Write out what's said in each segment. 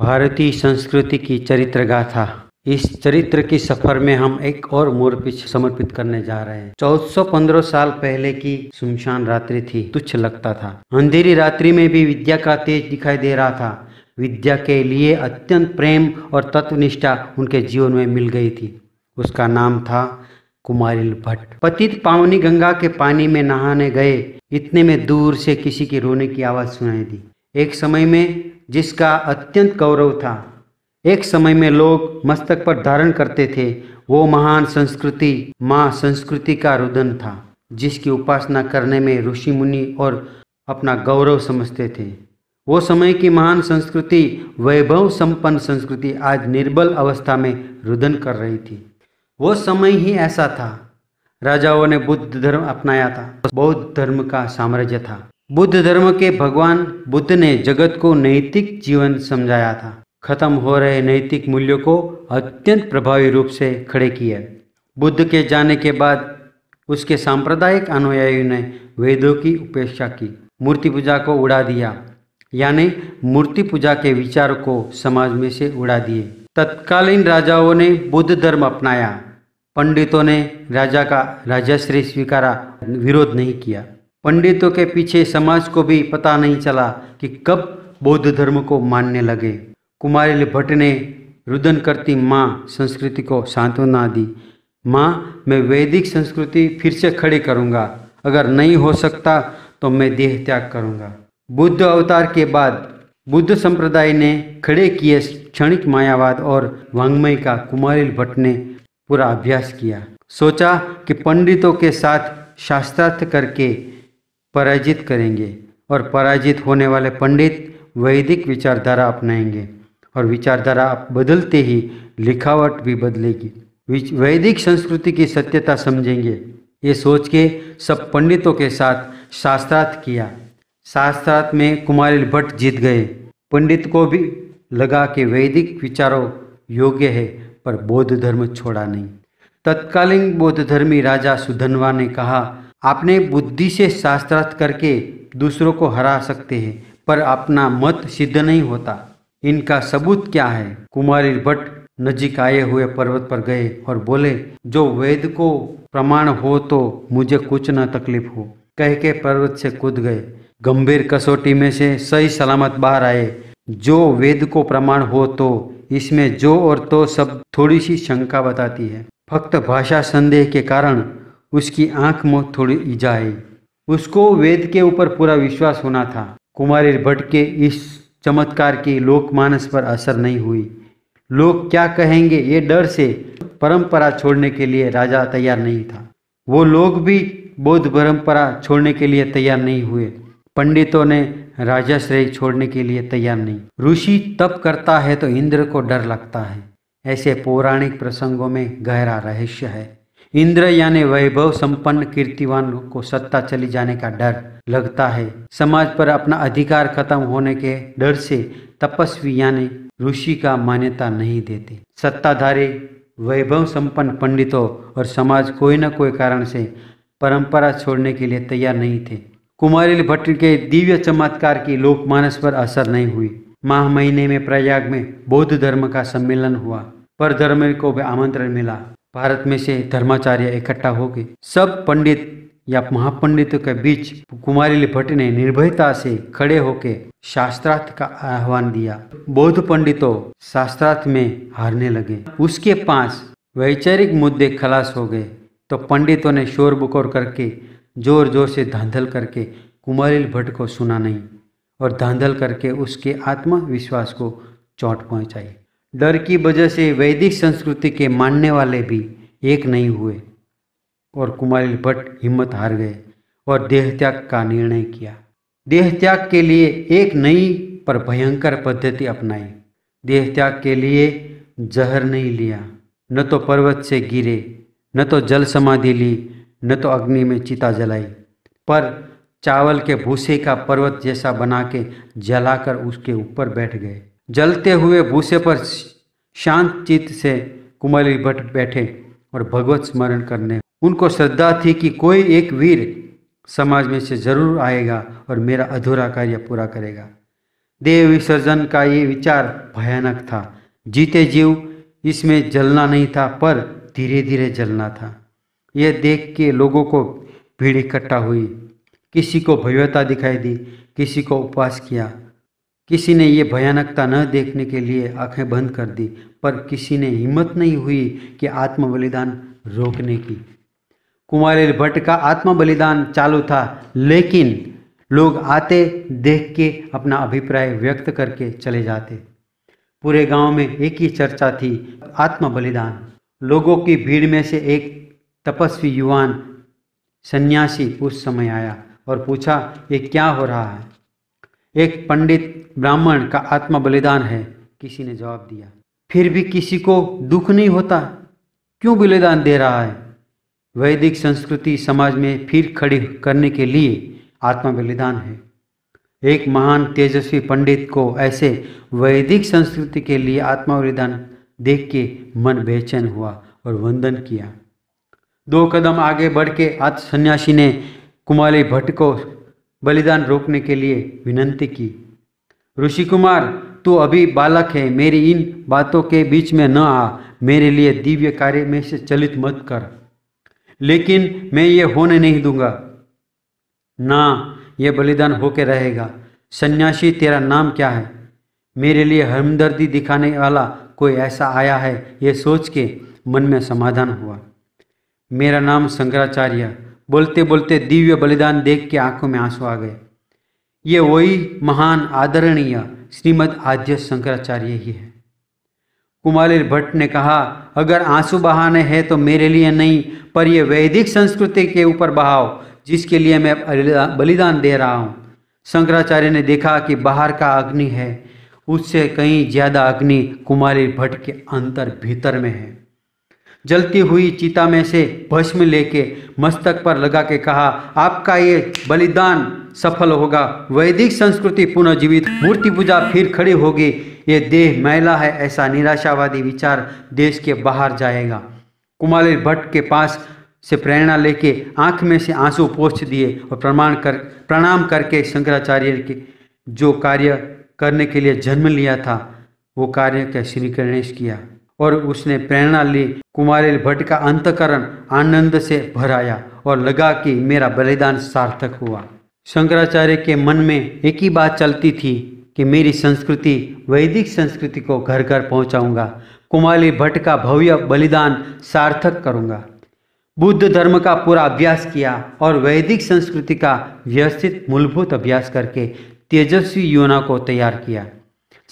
भारतीय संस्कृति की चरित्र गाथा इस चरित्र की सफर में हम एक और मोर पीछे समर्पित करने जा रहे हैं चौदह साल पहले की सुनशान रात्रि थी तुच्छ लगता था अंधेरी रात्रि में भी विद्या का तेज दिखाई दे रहा था विद्या के लिए अत्यंत प्रेम और तत्वनिष्ठा उनके जीवन में मिल गई थी उसका नाम था कुमारिल भट्ट पतित पावनी गंगा के पानी में नहाने गए इतने में दूर से किसी की रोने की आवाज़ सुनाई दी एक समय में जिसका अत्यंत गौरव था एक समय में लोग मस्तक पर धारण करते थे वो महान संस्कृति माँ संस्कृति का रुदन था जिसकी उपासना करने में ऋषि मुनि और अपना गौरव समझते थे वो समय की महान संस्कृति वैभव संपन्न संस्कृति आज निर्बल अवस्था में रुदन कर रही थी वो समय ही ऐसा था राजाओं ने बुद्ध धर्म अपनाया था बौद्ध धर्म का साम्राज्य था बुद्ध धर्म के भगवान बुद्ध ने जगत को नैतिक जीवन समझाया था खत्म हो रहे नैतिक मूल्यों को अत्यंत प्रभावी रूप से खड़े किए बुद्ध के जाने के बाद उसके सांप्रदायिक अनुयायी ने वेदों की उपेक्षा की मूर्ति पूजा को उड़ा दिया यानी मूर्ति पूजा के विचार को समाज में से उड़ा दिए तत्कालीन राजाओं ने बुद्ध धर्म अपनाया पंडितों ने राजा का राजाश्री स्वीकारा विरोध नहीं किया पंडितों के पीछे समाज को भी पता नहीं चला कि कब बौद्ध धर्म को मानने लगे कुमारिल भट्ट ने रुदन करती माँ संस्कृति को सांत्वना दी माँ मैं वैदिक संस्कृति फिर से खड़ी करूँगा अगर नहीं हो सकता तो मैं देह त्याग करूँगा बुद्ध अवतार के बाद बुद्ध संप्रदाय ने खड़े किए क्षणिक मायावाद और वांग्मय का कुमारिल भट्ट ने पूरा अभ्यास किया सोचा कि पंडितों के साथ शास्त्रार्थ करके पराजित करेंगे और पराजित होने वाले पंडित वैदिक विचारधारा अपनाएंगे और विचारधारा बदलते ही लिखावट भी बदलेगी वैदिक संस्कृति की सत्यता समझेंगे ये सोच के सब पंडितों के साथ शास्त्रार्थ किया शास्त्रार्थ में कुमारी भट्ट जीत गए पंडित को भी लगा कि वैदिक विचारों योग्य है पर बौद्ध धर्म छोड़ा नहीं तत्कालीन बौद्ध धर्मी राजा सुधनवा ने कहा आपने बुद्धि से शास्त्रार्थ करके दूसरों को हरा सकते हैं पर अपना मत सिद्ध नहीं होता इनका सबूत क्या है कुमारी भट्ट नजीक आए हुए पर्वत पर गए और बोले जो वेद को प्रमाण हो तो मुझे कुछ न तकलीफ हो कह के पर्वत से कूद गए गंभीर कसौटी में से सही सलामत बाहर आए जो वेद को प्रमाण हो तो इसमें जो और तो सब थोड़ी सी शंका बताती है फक्त भाषा संदेह के कारण उसकी आंख में थोड़ी ईजा आई उसको वेद के ऊपर पूरा विश्वास होना था कुमारी भट्ट के इस चमत्कार की लोकमानस पर असर नहीं हुई लोग क्या कहेंगे ये डर से परंपरा छोड़ने के लिए राजा तैयार नहीं था वो लोग भी बौद्ध परंपरा छोड़ने के लिए तैयार नहीं हुए पंडितों ने राजाश्रय छोड़ने के लिए तैयार नहीं ऋषि तप करता है तो इंद्र को डर लगता है ऐसे पौराणिक प्रसंगों में गहरा रहस्य है इंद्र यानी वैभव संपन्न कीर्तिवान को सत्ता चली जाने का डर लगता है समाज पर अपना अधिकार खत्म होने के डर से तपस्वी यानी ऋषि का मान्यता नहीं देते सत्ताधारी वैभव संपन्न पंडितों और समाज कोई न कोई कारण से परंपरा छोड़ने के लिए तैयार नहीं थे कुमारिल भट्ट के दिव्य चमत्कार की लोकमानस पर असर नहीं हुई माह महीने में प्रयाग में बौद्ध धर्म का सम्मेलन हुआ पर धर्म को भी आमंत्रण मिला भारत में से धर्माचार्य इकट्ठा हो गए सब पंडित या महापंडितों के बीच कुमारी भट्ट ने निर्भयता से खड़े होकर शास्त्रार्थ का आह्वान दिया बौद्ध पंडितों शास्त्रार्थ में हारने लगे उसके पास वैचारिक मुद्दे खलास हो गए तो पंडितों ने शोर बकोर करके जोर जोर से धांधल करके कुमारी भट्ट को सुना नहीं और धांधल करके उसके आत्मविश्वास को चोट पहुंचाई डर की वजह से वैदिक संस्कृति के मानने वाले भी एक नहीं हुए और कुमारी भट्ट हिम्मत हार गए और देह त्याग का निर्णय किया देह त्याग के लिए एक नई पर भयंकर पद्धति अपनाई देह त्याग के लिए जहर नहीं लिया न तो पर्वत से गिरे न तो जल समाधि ली न तो अग्नि में चिता जलाई पर चावल के भूसे का पर्वत जैसा बना के जलाकर उसके ऊपर बैठ गए जलते हुए भूसे पर शांत चित्त से कुमारी भट्ट बैठे और भगवत स्मरण करने उनको श्रद्धा थी कि कोई एक वीर समाज में से जरूर आएगा और मेरा अधूरा कार्य पूरा करेगा देव विसर्जन का ये विचार भयानक था जीते जीव इसमें जलना नहीं था पर धीरे धीरे जलना था यह देख के लोगों को भीड़ इकट्ठा हुई किसी को भव्यता दिखाई दी किसी को उपवास किया किसी ने ये भयानकता न देखने के लिए आंखें बंद कर दी पर किसी ने हिम्मत नहीं हुई कि आत्म बलिदान रोकने की कुमारी भट्ट का आत्म बलिदान चालू था लेकिन लोग आते देख के अपना अभिप्राय व्यक्त करके चले जाते पूरे गांव में एक ही चर्चा थी आत्म बलिदान लोगों की भीड़ में से एक तपस्वी युवान सन्यासी उस समय आया और पूछा ये क्या हो रहा है एक पंडित ब्राह्मण का आत्मा बलिदान है किसी ने जवाब दिया फिर भी किसी को दुख नहीं होता क्यों बलिदान दे रहा है वैदिक संस्कृति समाज में फिर खड़ी करने के लिए आत्मा बलिदान है एक महान तेजस्वी पंडित को ऐसे वैदिक संस्कृति के लिए आत्मा बलिदान देख के मन बेचैन हुआ और वंदन किया दो कदम आगे बढ़ के आत्मसन्यासी सन्यासी ने कुमारी भट्ट को बलिदान रोकने के लिए विनंती की ऋषि कुमार तू अभी बालक है मेरी इन बातों के बीच में न आ मेरे लिए दिव्य कार्य में से चलित मत कर लेकिन मैं ये होने नहीं दूंगा ना ये बलिदान होके रहेगा सन्यासी तेरा नाम क्या है मेरे लिए हमदर्दी दिखाने वाला कोई ऐसा आया है ये सोच के मन में समाधान हुआ मेरा नाम शंकराचार्य बोलते बोलते दिव्य बलिदान देख के आंखों में आंसू आ गए ये वही महान आदरणीय श्रीमद आद्य शंकराचार्य ही है कुमारी भट्ट ने कहा अगर आंसू बहाने हैं तो मेरे लिए नहीं पर यह वैदिक संस्कृति के ऊपर बहाओ जिसके लिए मैं बलिदान दे रहा हूँ शंकराचार्य ने देखा कि बाहर का अग्नि है उससे कहीं ज़्यादा अग्नि कुमारी भट्ट के अंतर भीतर में है जलती हुई चिता में से भस्म लेके मस्तक पर लगा के कहा आपका ये बलिदान सफल होगा वैदिक संस्कृति पुनर्जीवित मूर्ति पूजा फिर खड़ी होगी ये देह मैला है ऐसा निराशावादी विचार देश के बाहर जाएगा कुमारी भट्ट के पास से प्रेरणा लेके आंख में से आंसू पोछ दिए और प्रमाण कर प्रणाम करके शंकराचार्य के जो कार्य करने के लिए जन्म लिया था वो कार्य क्या श्री गणेश किया और उसने प्रेरणा ली कुमारी भट्ट का अंतकरण आनंद से भराया और लगा कि मेरा बलिदान सार्थक हुआ शंकराचार्य के मन में एक ही बात चलती थी कि मेरी संस्कृति वैदिक संस्कृति को घर घर पहुंचाऊंगा कुमारी भट्ट का भव्य बलिदान सार्थक करूंगा बुद्ध धर्म का पूरा अभ्यास किया और वैदिक संस्कृति का व्यवस्थित मूलभूत अभ्यास करके तेजस्वी योना को तैयार किया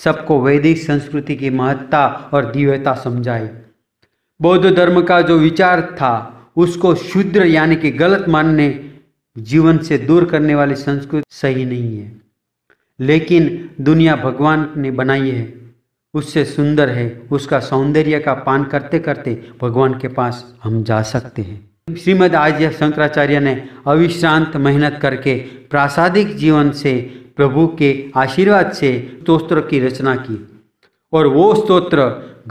सबको वैदिक संस्कृति की महत्ता और दिव्यता समझाई बौद्ध धर्म का जो विचार था उसको शूद्र यानी कि गलत मानने जीवन से दूर करने वाली संस्कृति सही नहीं है लेकिन दुनिया भगवान ने बनाई है उससे सुंदर है उसका सौंदर्य का पान करते करते भगवान के पास हम जा सकते हैं श्रीमद आर्य शंकराचार्य ने अविश्रांत मेहनत करके प्रासादिक जीवन से प्रभु के आशीर्वाद से स्तोत्र की रचना की और वो स्तोत्र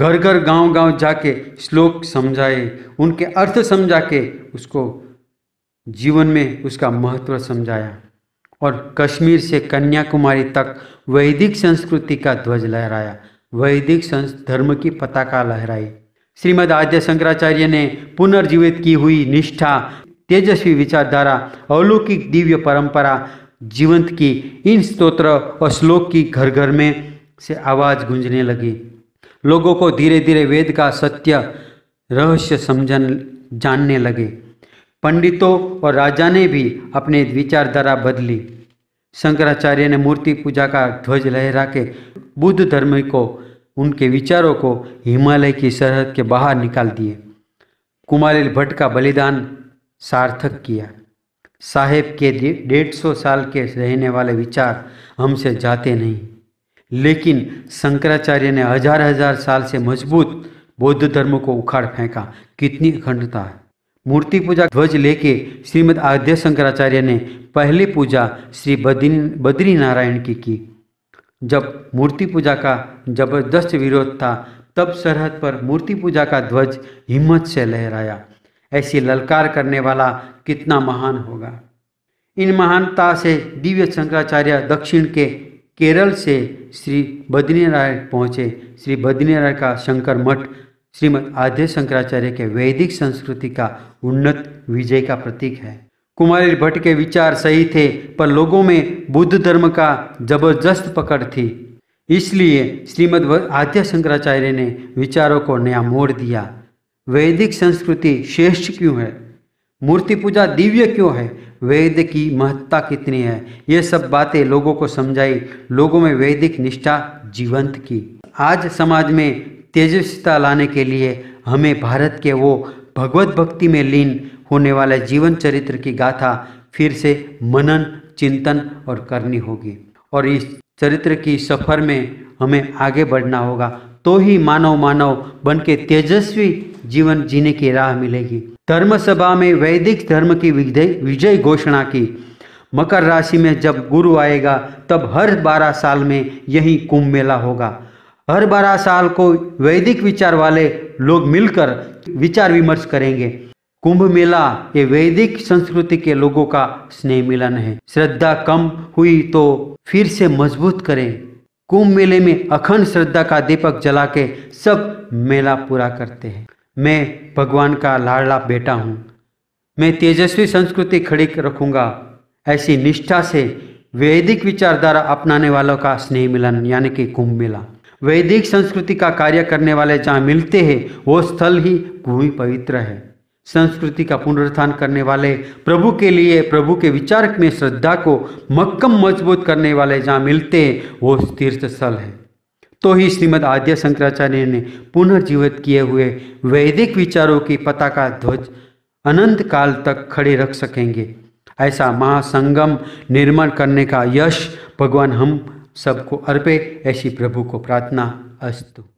घर घर गांव गांव जाके श्लोक समझाए उनके अर्थ समझा के उसको जीवन में उसका महत्व समझाया और कश्मीर से कन्याकुमारी तक वैदिक संस्कृति का ध्वज लहराया वैदिक धर्म की पताका लहराई श्रीमद आद्य शंकराचार्य ने पुनर्जीवित की हुई निष्ठा तेजस्वी विचारधारा अलौकिक दिव्य परंपरा जीवंत की इन स्तोत्र और श्लोक की घर घर में से आवाज़ गूंजने लगी लोगों को धीरे धीरे वेद का सत्य रहस्य समझन जानने लगे पंडितों और राजा ने भी अपने विचारधारा बदली शंकराचार्य ने मूर्ति पूजा का ध्वज लहरा के बुद्ध धर्म को उनके विचारों को हिमालय की सरहद के बाहर निकाल दिए कुमारिल भट्ट का बलिदान सार्थक किया साहेब के डेढ़ सौ साल के रहने वाले विचार हमसे जाते नहीं लेकिन शंकराचार्य ने हजार हजार साल से मजबूत बौद्ध धर्म को उखाड़ फेंका कितनी अखंडता है मूर्ति पूजा ध्वज लेके श्रीमद आद्य शंकराचार्य ने पहली पूजा श्री बद्री बद्री नारायण की की जब मूर्ति पूजा का जबरदस्त विरोध था तब सरहद पर मूर्ति पूजा का ध्वज हिम्मत से लहराया ऐसी ललकार करने वाला कितना महान होगा इन महानता से दिव्य शंकराचार्य दक्षिण के केरल से श्री बद्रीनारायण पहुँचे श्री बद्रीनारायण का शंकर मठ श्रीमद आद्य शंकराचार्य के वैदिक संस्कृति का उन्नत विजय का प्रतीक है कुमारी भट्ट के विचार सही थे पर लोगों में बुद्ध धर्म का जबरदस्त पकड़ थी इसलिए श्रीमद आद्य शंकराचार्य ने विचारों को नया मोड़ दिया वैदिक संस्कृति श्रेष्ठ क्यों है मूर्ति पूजा दिव्य क्यों है वेद की महत्ता कितनी है ये सब बातें लोगों को समझाई लोगों में वैदिक निष्ठा जीवंत की आज समाज में तेजस्विता लाने के लिए हमें भारत के वो भगवत भक्ति में लीन होने वाले जीवन चरित्र की गाथा फिर से मनन चिंतन और करनी होगी और इस चरित्र की सफ़र में हमें आगे बढ़ना होगा तो ही मानव मानव बन के तेजस्वी जीवन जीने की राह मिलेगी धर्म सभा में वैदिक धर्म की विजय घोषणा की मकर राशि में जब गुरु आएगा तब हर बारह साल में यही कुंभ मेला होगा हर बारह साल को वैदिक विचार वाले लोग मिलकर विचार विमर्श करेंगे कुंभ मेला ये वैदिक संस्कृति के लोगों का स्नेह मिलन है श्रद्धा कम हुई तो फिर से मजबूत करें कुंभ मेले में अखंड श्रद्धा का दीपक जला के सब मेला पूरा करते हैं मैं भगवान का लाडला बेटा हूँ मैं तेजस्वी संस्कृति खड़ी रखूँगा ऐसी निष्ठा से वैदिक विचारधारा अपनाने वालों का स्नेह मिलन यानी कि कुंभ मेला वैदिक संस्कृति का कार्य करने वाले जहाँ मिलते हैं वो स्थल ही भूमि पवित्र है संस्कृति का पुनरुत्थान करने वाले प्रभु के लिए प्रभु के विचार में श्रद्धा को मक्कम मजबूत करने वाले जहाँ मिलते हैं वो तीर्थ स्थल है तो ही श्रीमद आद्य शंकराचार्य ने पुनर्जीवित किए हुए वैदिक विचारों की पताका ध्वज अनंत काल तक खड़े रख सकेंगे ऐसा महासंगम निर्माण करने का यश भगवान हम सबको अर्पे ऐसी प्रभु को प्रार्थना अस्तु